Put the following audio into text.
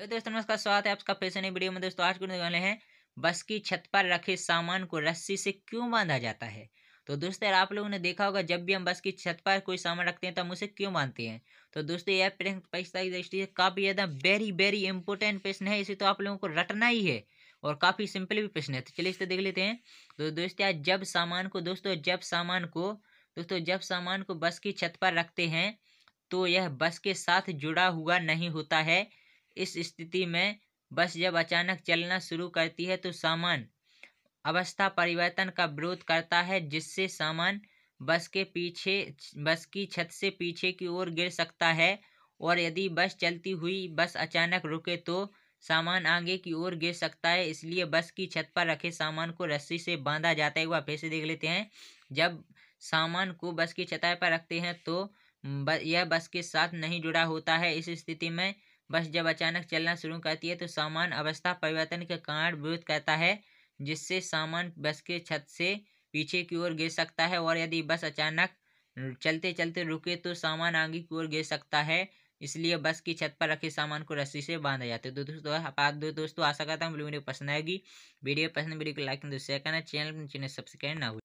दोस्तों नमस्कार स्वागत है आपका फैसन वीडियो में दोस्तों आज करने वाले हैं बस की छत पर रखे सामान को रस्सी से क्यों बांधा जाता है तो दोस्तों यार आप लोगों ने देखा होगा जब भी हम बस की छत पर कोई सामान रखते हैं तो हम उसे क्यों बांधते हैं तो दोस्तों यह पैसा की दृष्टि से काफ़ी ज़्यादा वेरी वेरी इंपॉर्टेंट प्रश्न है इसे तो आप लोगों को रटना ही है और काफ़ी सिंपल भी प्रश्न है तो चलिए इसे देख लेते हैं तो दोस्तों यार जब सामान को दोस्तों जब सामान को दोस्तों जब सामान को बस की छत पर रखते हैं तो यह बस के साथ जुड़ा हुआ नहीं होता है इस स्थिति में बस जब अचानक चलना शुरू करती है तो सामान अवस्था परिवर्तन का विरोध करता है जिससे सामान बस के पीछे बस की छत से पीछे की ओर गिर सकता है और यदि बस चलती हुई बस अचानक रुके तो सामान आगे की ओर गिर सकता है इसलिए बस की छत पर रखे सामान को रस्सी से बांधा जाता है वह फिर से देख लेते हैं जब सामान को बस की छताई पर रखते हैं तो यह बस के साथ नहीं जुड़ा होता है इस स्थिति में बस जब अचानक चलना शुरू करती है तो सामान अवस्था परिवर्तन के कारण विरोध करता है जिससे सामान बस के छत से पीछे की ओर गिर सकता है और यदि बस अचानक चलते चलते रुके तो सामान आगे की ओर गिर सकता है इसलिए बस की छत पर रखे सामान को रस्सी से बांधा जाता है तो दोस्तों आप दो दोस्तों आशा करता हूँ वीडियो पसंद आएगी वीडियो पसंद वीडियो को लाइक शेयर करना चैनल तो सब्सक्राइब ना